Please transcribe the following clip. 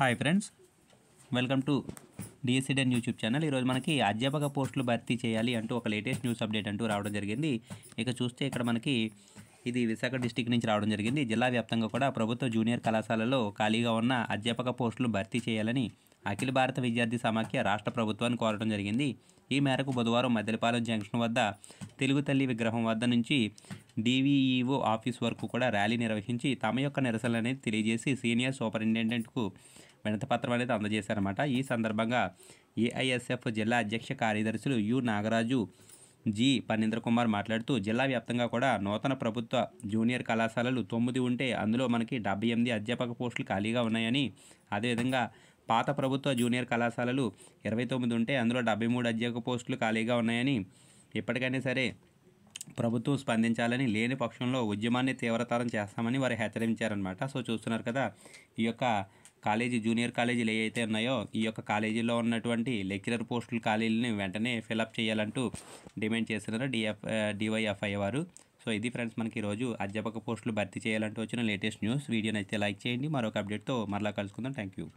hi friends welcome to డిఎస్సిడెన్ YouTube channel ఈరోజు మనకి అధ్యాపక పోస్టులు భర్తీ చేయాలి అంటూ ఒక లేటెస్ట్ న్యూస్ అప్డేట్ అంటూ రావడం జరిగింది ఇక చూస్తే ఇక్కడ మనకి ఇది విశాఖ డిస్టిక్ నుంచి రావడం జరిగింది జిల్లా వ్యాప్తంగా కూడా ప్రభుత్వ జూనియర్ కళాశాలలో ఖాళీగా ఉన్న అధ్యాపక పోస్టులు భర్తీ చేయాలని అఖిల భారత విద్యార్థి సమాఖ్య రాష్ట్ర ప్రభుత్వాన్ని కోరడం జరిగింది ఈ మేరకు బుధవారం మద్దెలపాలెం జంక్షన్ వద్ద తెలుగు తల్లి విగ్రహం వద్ద నుంచి డీవీఈఓ ఆఫీస్ వరకు కూడా ర్యాలీ నిర్వహించి తమ యొక్క నిరసనలు అనేది తెలియజేసి సీనియర్ సూపరింటెండెంట్కు వినతపత్రం అనేది అందజేశారన్నమాట ఈ సందర్భంగా ఏఐఎస్ఎఫ్ జిల్లా అధ్యక్ష కార్యదర్శులు యు నాగరాజు జి పన్నీంద్ర కుమార్ మాట్లాడుతూ జిల్లా వ్యాప్తంగా కూడా నూతన ప్రభుత్వ జూనియర్ కళాశాలలు తొమ్మిది ఉంటే అందులో మనకి డెబ్బై ఎనిమిది అధ్యాపక పోస్టులు ఖాళీగా ఉన్నాయని అదేవిధంగా పాత ప్రభుత్వ జూనియర్ కళాశాలలు ఇరవై తొమ్మిది ఉంటే అందులో డెబ్బై మూడు అధ్యాపక పోస్టులు ఖాళీగా ఉన్నాయని ఎప్పటికైనా సరే ప్రభుత్వం స్పందించాలని లేని పక్షంలో ఉద్యమాన్ని తీవ్రతరం చేస్తామని వారు హెచ్చరించారనమాట సో చూస్తున్నారు కదా ఈ యొక్క కాలేజీ జూనియర్ కాలేజీలు ఏవైతే ఉన్నాయో ఈ యొక్క కాలేజీలో ఉన్నటువంటి లెక్చరర్ పోస్టుల ఖాళీలని వెంటనే ఫిలప్ చేయాలంటూ డిమాండ్ చేస్తున్నారు డిఎఫ్ డివైఎఫ్ఐ వారు సో ఇది ఫ్రెండ్స్ మనకి ఈరోజు అధ్యాపక పోస్టులు భర్తీ చేయాలంటూ వచ్చిన లేటెస్ట్ న్యూస్ వీడియో నచ్చితే లైక్ చేయండి మరొక అప్డేట్తో మరలా కలుసుకుందాం థ్యాంక్ యూ